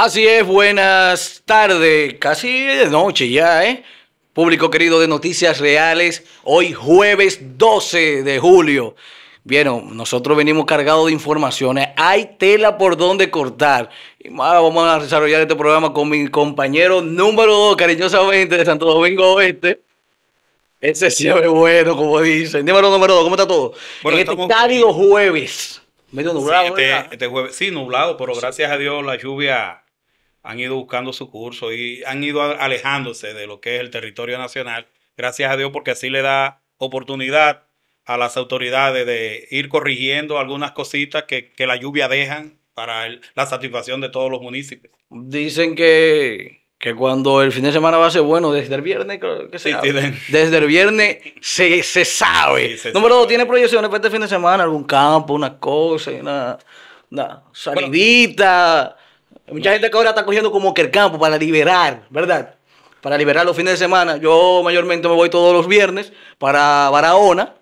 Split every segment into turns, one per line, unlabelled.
Así es, buenas tardes, casi de noche ya, ¿eh? Público querido de Noticias Reales, hoy jueves 12 de julio. Vieron, nosotros venimos cargados de informaciones, hay tela por donde cortar. Y vamos a desarrollar este programa con mi compañero número 2, cariñosamente, de Santo Domingo
Oeste. Ese
siempre es bueno, como dicen. Número número 2, ¿cómo está todo? Bueno, en este jueves. Medio nublado. este,
este jueves, sí, nublado, pero gracias a Dios la lluvia han ido buscando su curso y han ido alejándose de lo que es el territorio nacional, gracias a Dios porque así le da oportunidad a las autoridades de ir corrigiendo algunas cositas que, la lluvia dejan para la satisfacción de todos los municipios. Dicen que,
que cuando el fin de semana va a ser bueno, desde el viernes, que se sí, desde el viernes se, sabe. Número dos, ¿tiene proyecciones para este fin de semana? ¿Algún campo, una cosa, una, una salidita? mucha gente que ahora está cogiendo como que el campo para liberar, ¿verdad? Para liberar los fines de semana. Yo mayormente me voy todos los viernes para Barahona.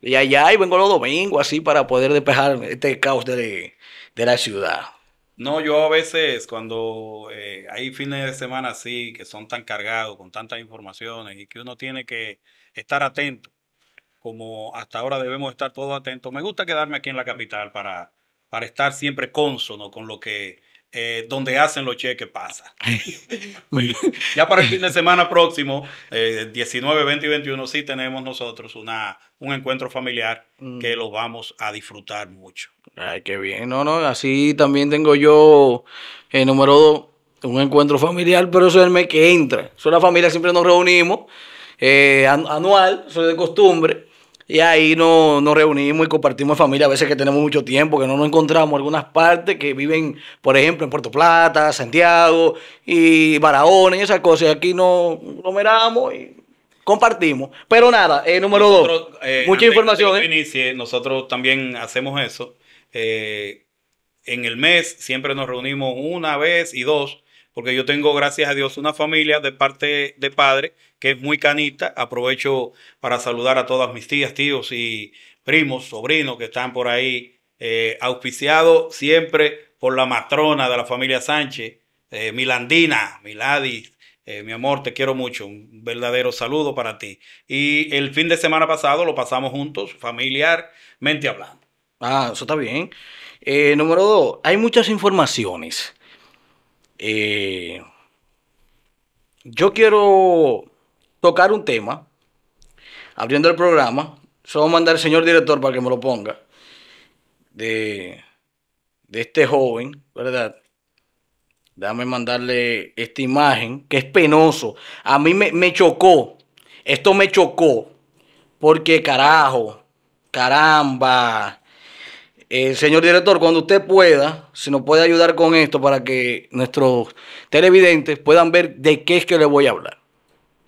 Y allá y vengo los domingos así para poder despejar este caos de, la ciudad.
No, yo a veces cuando eh, hay fines de semana así, que son tan cargados, con tantas informaciones y que uno tiene que estar atento, como hasta ahora debemos estar todos atentos, me gusta quedarme aquí en la capital para, para estar siempre cónsono con lo que eh, donde hacen los cheques pasa. ya para el fin de semana próximo, 19, eh, 20 y 21, sí tenemos nosotros una, un encuentro familiar mm. que lo vamos a disfrutar mucho.
Ay, qué bien. No, no, así también tengo yo el eh, número dos, un encuentro familiar, pero eso es el mes que entra. Eso la familia siempre nos reunimos anual, eso es de costumbre. Y ahí nos, nos, reunimos y compartimos familia, a veces que tenemos mucho tiempo, que no nos encontramos. Algunas partes que viven, por ejemplo, en Puerto Plata, Santiago y Barahona y esas cosas. Y aquí nos numeramos y compartimos. Pero nada, eh, número dos,
eh, mucha información. Eh. nosotros también hacemos eso. Eh, en el mes siempre nos reunimos una vez y dos, porque yo tengo, gracias a Dios, una familia de parte de padre que es muy canita. Aprovecho para saludar a todas mis tías, tíos y primos, sobrinos que están por ahí, eh, auspiciados siempre por la matrona de la familia Sánchez, eh, Milandina, Miladis. Eh, mi amor, te quiero mucho. Un verdadero saludo para ti. Y el fin de semana pasado lo pasamos juntos, familiarmente hablando. Ah, eso está bien. Eh, número dos, hay muchas informaciones.
Eh, yo quiero tocar un tema, abriendo el programa, solo mandar al señor director para que me lo ponga, de, este joven, ¿verdad? Dame mandarle esta imagen, que es penoso. A mí me, me chocó, esto me chocó, porque carajo, caramba. Eh, señor director, cuando usted pueda, si nos puede ayudar con esto para que nuestros televidentes puedan ver de qué es que le voy a hablar.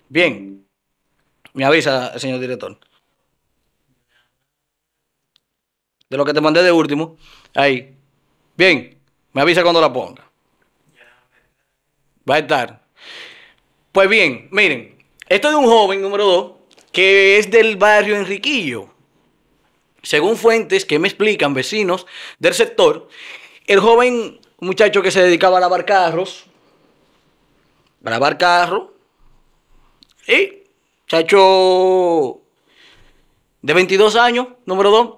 Bien, me avisa, señor director. De lo que te mandé de último, ahí. Bien, me avisa cuando la ponga. Va a estar. Pues bien, miren, esto es de un joven, número dos que es del barrio Enriquillo. Según fuentes que me explican, vecinos del sector, el joven muchacho que se dedicaba a lavar carros, a lavar carros, y muchacho de 22 años, número 2,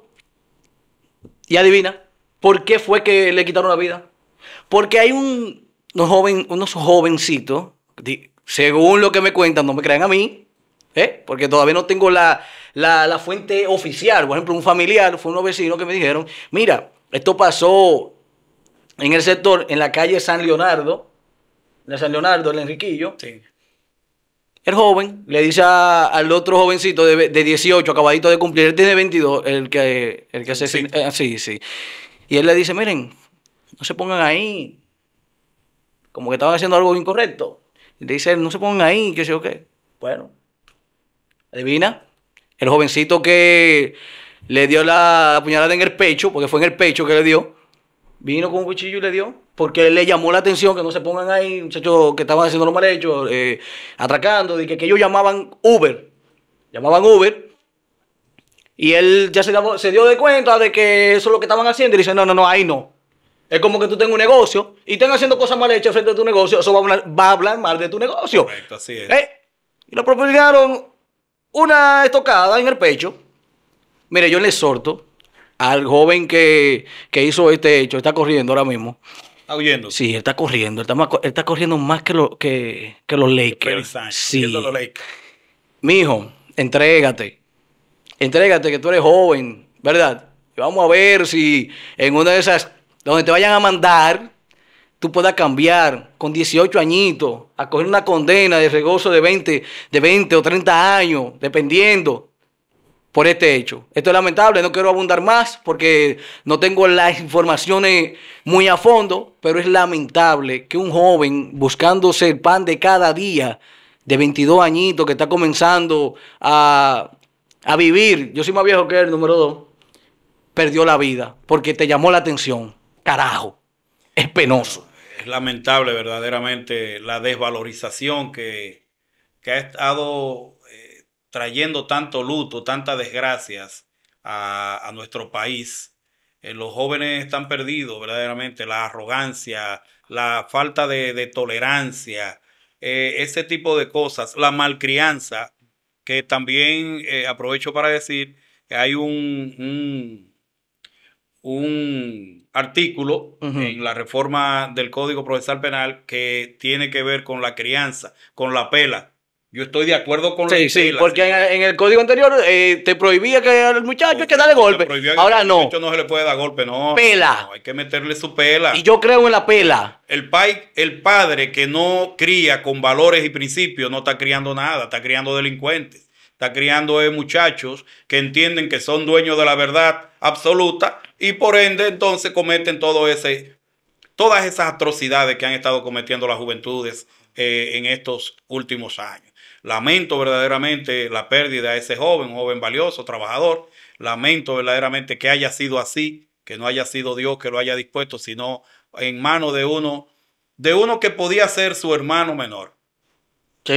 y adivina, ¿por qué fue que le quitaron la vida? Porque hay un, unos, joven, unos jovencitos, según lo que me cuentan, no me crean a mí, ¿eh? porque todavía no tengo la, la, fuente oficial. Por ejemplo, un familiar, fue unos vecinos que me dijeron, mira, esto pasó en el sector, en la calle San Leonardo, en San Leonardo, el Enriquillo. Sí. El joven le dice al otro jovencito de, 18, acabadito de cumplir, él tiene 22, el que, el que eh, sí. sí, Y él le dice, miren, no se pongan ahí, como que estaban haciendo algo incorrecto. le dice, no se pongan ahí, qué sé yo qué. Bueno, adivina, el jovencito que le dio la puñalada en el pecho, porque fue en el pecho que le dio, vino con un cuchillo y le dio, porque le llamó la atención que no se pongan ahí, muchachos que estaban haciendo lo mal hecho, eh, atracando, de que, ellos llamaban Uber, llamaban Uber, y él ya se, dio de cuenta de que eso es lo que estaban haciendo, y dice, no, no, no, ahí no. Es como que tú tengas un negocio y estén haciendo cosas mal hechas frente a tu negocio, eso va a hablar, mal de tu negocio.
Correcto, así es.
Eh, y lo propulgaron una estocada en el pecho. Mire, yo le exhorto al joven que, hizo este hecho, está corriendo ahora mismo. Está huyendo. Sí, está corriendo. Él está, corriendo más que, lo, que, los Lakers. Sí. Los Lakers. Mijo, entrégate. Entrégate, que tú eres joven, ¿verdad? Vamos a ver si en una de esas, donde te vayan a mandar, tú puedas cambiar con 18 añitos a coger una condena de regozo de 20, de 20 o 30 años, dependiendo por este hecho. Esto es lamentable, no quiero abundar más porque no tengo las informaciones muy a fondo, pero es lamentable que un joven buscándose el pan de cada día, de 22 añitos, que está comenzando a, vivir, yo soy más viejo que él, número dos, perdió la vida porque te llamó la atención. Carajo, es penoso
es lamentable verdaderamente la desvalorización que, ha estado eh, trayendo tanto luto, tantas desgracias a, nuestro país. Eh, los jóvenes están perdidos verdaderamente, la arrogancia, la falta de, tolerancia, eh, ese tipo de cosas, la malcrianza, que también aprovecho para decir que hay un un artículo en la reforma del Código Procesal Penal que tiene que ver con la crianza, con la pela. Yo estoy de acuerdo con sí, sí,
porque en, el código anterior eh, te prohibía que al muchacho hay que darle golpe. Ahora no. Muchacho
no se le puede dar golpe, no. Pela. hay que meterle su pela. Y yo creo en la pela. El, el padre que no cría con valores y principios no está criando nada, está criando delincuentes está criando eh, muchachos que entienden que son dueños de la verdad absoluta y por ende entonces cometen todo ese, todas esas atrocidades que han estado cometiendo las juventudes eh, en estos últimos años. Lamento verdaderamente la pérdida de ese joven, un joven valioso, trabajador. Lamento verdaderamente que haya sido así, que no haya sido Dios que lo haya dispuesto, sino en manos de uno, de uno que podía ser su hermano menor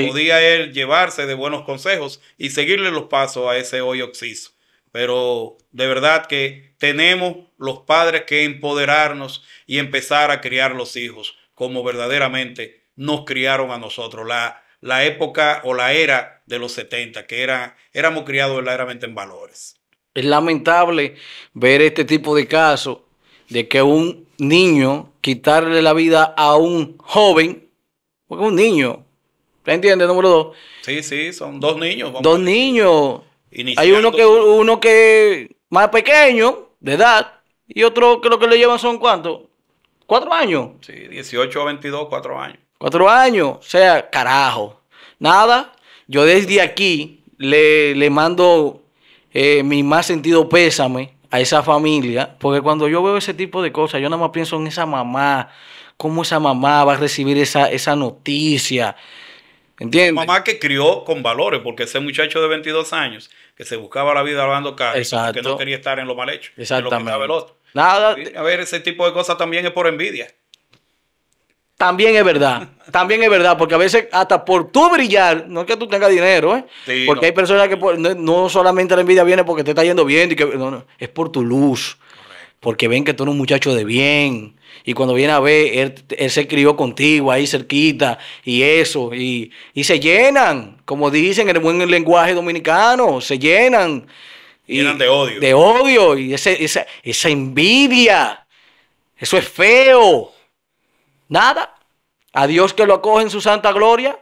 podía él llevarse de buenos consejos y seguirle los pasos a ese hoy oxiso. Pero de verdad que tenemos los padres que empoderarnos y empezar a criar los hijos como verdaderamente nos criaron a nosotros. La, la época o la era de los 70, que era, éramos criados verdaderamente en valores. Es lamentable
ver este tipo de casos de que un niño quitarle la vida a un joven, porque un niño ¿Te entiendes? Número dos.
Sí, sí, son dos niños.
dos niños. Hay uno que, uno que más pequeño, de edad, y otro que lo que le llevan son cuánto? Cuatro años. Sí,
18 a 22, cuatro años.
Cuatro años. O sea, carajo. Nada, yo desde aquí le, mando eh, mi más sentido pésame a esa familia, porque cuando yo veo ese tipo de cosas, yo nada más pienso en esa mamá, cómo esa mamá va a recibir esa, esa noticia. Mamá
que crió con valores, porque ese muchacho de 22 años que se buscaba la vida hablando carros, que no quería estar en lo mal hecho, En lo que Nada. A ver, ese tipo de cosas también es por envidia.
También es verdad, también es verdad, porque a veces hasta por tú brillar, no es que tú tengas dinero, ¿eh? porque hay personas que no, solamente la envidia viene porque te está yendo bien, y que, no, es por tu luz porque ven que tú eres un muchacho de bien. Y cuando viene a ver, él, se crió contigo ahí cerquita y eso. Y, se llenan, como dicen en el buen lenguaje dominicano, se llenan. Y, llenan de odio. De odio y esa envidia. Eso es feo. Nada. A Dios que lo acoge en su santa gloria.